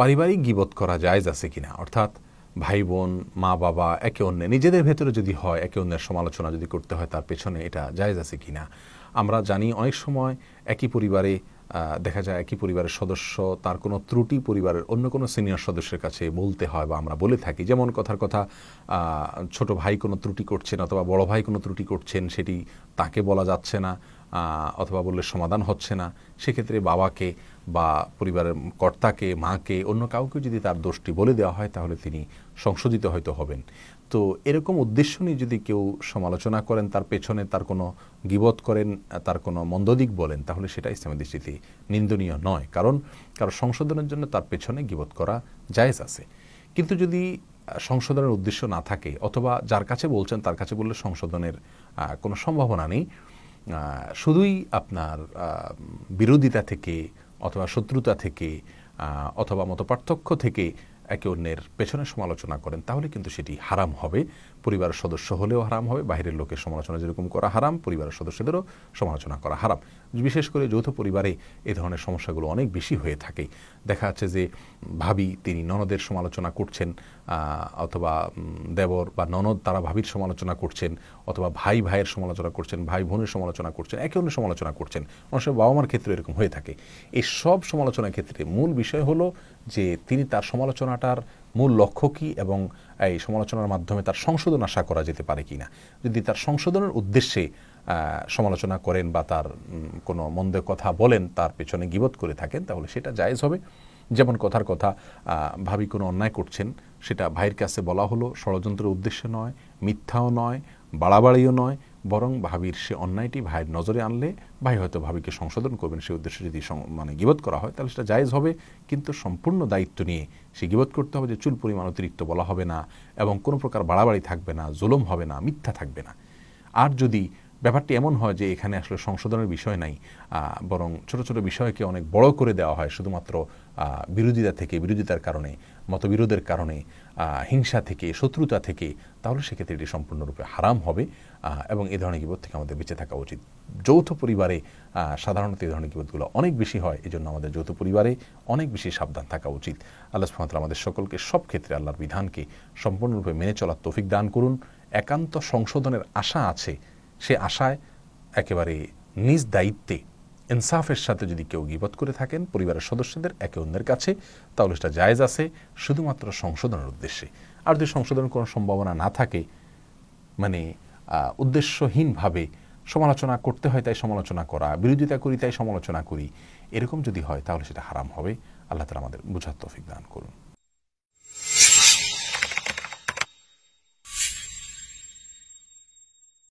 পারিবারিক গিবত করা জায়জ আছে কিনা অর্থাৎ ভাই বোন মা বাবা একে অন্যের নিজেদের ভেতরে যদি হয় একে অন্যের সমালোচনা যদি করতে হয় তার পেছনে এটা জায়জ আছে কিনা আমরা জানি অনেক সময় একই পরিবারে দেখা যায় একই পরিবারের সদস্য তার কোনো ত্রুটি পরিবারের অন্য কোনো সিনিয়র সদস্যের কাছে বলতে হয় বা আমরা বলে থাকি যেমন কথার কথা ছোট ভাই কোনো ত্রুটি করছেন অথবা বড় ভাই কোনো ত্রুটি করছেন সেটি তাকে বলা যাচ্ছে না অথবা বললে সমাধান হচ্ছে না সেক্ষেত্রে বাবাকে বা পরিবারের কর্তাকে মাকে অন্য কাউকে যদি তার দোষটি বলে দেওয়া হয় তাহলে তিনি সংশোধিত হয়তো হবেন তো এরকম উদ্দেশ্য নিয়ে যদি কেউ সমালোচনা করেন তার পেছনে তার কোনো গিবত করেন তার কোনো মন্দদিক বলেন তাহলে সেটা ইসলামী দৃষ্টিতে নিন্দনীয় নয় কারণ কারো সংশোধনের জন্য তার পেছনে গিবত করা জায়েজ আছে কিন্তু যদি সংশোধনের উদ্দেশ্য না থাকে অথবা যার কাছে বলছেন তার কাছে বললে সংশোধনের কোনো সম্ভাবনা নেই শুধুই আপনার বিরোধিতা থেকে অথবা শত্রুতা থেকে অথবা মতপার্থক্য থেকে একে অন্যের পেছনে সমালোচনা করেন তাহলে কিন্তু সেটি হারাম হবে পরিবারের সদস্য হলেও হারাম হবে বাহিরের লোকের সমালোচনা যেরকম করা হারাম পরিবারের সদস্যদেরও সমালোচনা করা হারাম বিশেষ করে যৌথ পরিবারে এ ধরনের সমস্যাগুলো অনেক বেশি হয়ে থাকে দেখা যাচ্ছে যে ভাবি তিনি ননদের সমালোচনা করছেন অথবা দেবর বা ননদ তারা ভাবির সমালোচনা করছেন অথবা ভাই ভাইয়ের সমালোচনা করছেন ভাই বোনের সমালোচনা করছেন একে অন্য সমালোচনা করছেন অনেক সময় বাবা মার ক্ষেত্রে এরকম হয়ে থাকে এই সব সমালোচনার ক্ষেত্রে মূল বিষয় হলো যে তিনি তার সমালোচনাটার মূল লক্ষ্য কী এবং এই সমালোচনার মাধ্যমে তার সংশোধন আশা করা যেতে পারে কি না যদি তার সংশোধনের উদ্দেশ্যে সমালোচনা করেন বা তার কোনো মন্দ কথা বলেন তার পেছনে গিবত করে থাকেন তাহলে সেটা জায়েজ হবে যেমন কথার কথা ভাবি কোনো অন্যায় করছেন সেটা ভাইয়ের কাছে বলা হলো ষড়যন্ত্রের উদ্দেশ্য নয় মিথ্যাও নয় বাড়াবাড়িও নয় বরং ভাবির সে অন্যায়টি ভাইয়ের নজরে আনলে ভাই হয়তো ভাবিকে সংশোধন করবেন সে উদ্দেশ্যে যদি মানে গিবত করা হয় তাহলে সেটা জায়েজ হবে কিন্তু সম্পূর্ণ দায়িত্ব নিয়ে সে গিবত করতে হবে যে চুল পরিমাণ অতিরিক্ত বলা হবে না এবং কোনো প্রকার বাড়াবাড়ি থাকবে না জোলম হবে না মিথ্যা থাকবে না আর যদি ব্যাপারটি এমন হয় যে এখানে আসলে সংশোধনের বিষয় নাই বরং ছোট ছোট বিষয়কে অনেক বড় করে দেওয়া হয় শুধুমাত্র বিরোধিতা থেকে বিরোধিতার কারণে মতবিরোধের কারণে হিংসা থেকে শত্রুতা থেকে তাহলে সেক্ষেত্রে এটি সম্পূর্ণরূপে হারাম হবে এবং এ ধরনের গিবোধ থেকে আমাদের বেঁচে থাকা উচিত যৌথ পরিবারে সাধারণত এই ধরনের গিবোধগুলো অনেক বেশি হয় এই জন্য আমাদের যৌথ পরিবারে অনেক বেশি সাবধান থাকা উচিত আল্লাহ সুহামতাল আমাদের সকলকে সব ক্ষেত্রে আল্লাহর বিধানকে সম্পূর্ণরূপে মেনে চলার তৌফিক দান করুন একান্ত সংশোধনের আশা আছে সে আশায় একেবারে নিজ দায়িত্বে ইনসাফের সাথে যদি কেউ গিবত করে থাকেন পরিবারের সদস্যদের একে অন্যের কাছে তাহলে সেটা জায়জ আছে শুধুমাত্র সংশোধনের উদ্দেশ্যে আর যদি সংশোধনের কোনো সম্ভাবনা না থাকে মানে উদ্দেশ্যহীনভাবে সমালোচনা করতে হয় তাই সমালোচনা করা বিরোধিতা করি তাই সমালোচনা করি এরকম যদি হয় তাহলে সেটা হারাম হবে আল্লাহ তালা আমাদের বুঝার তফিক দান করুন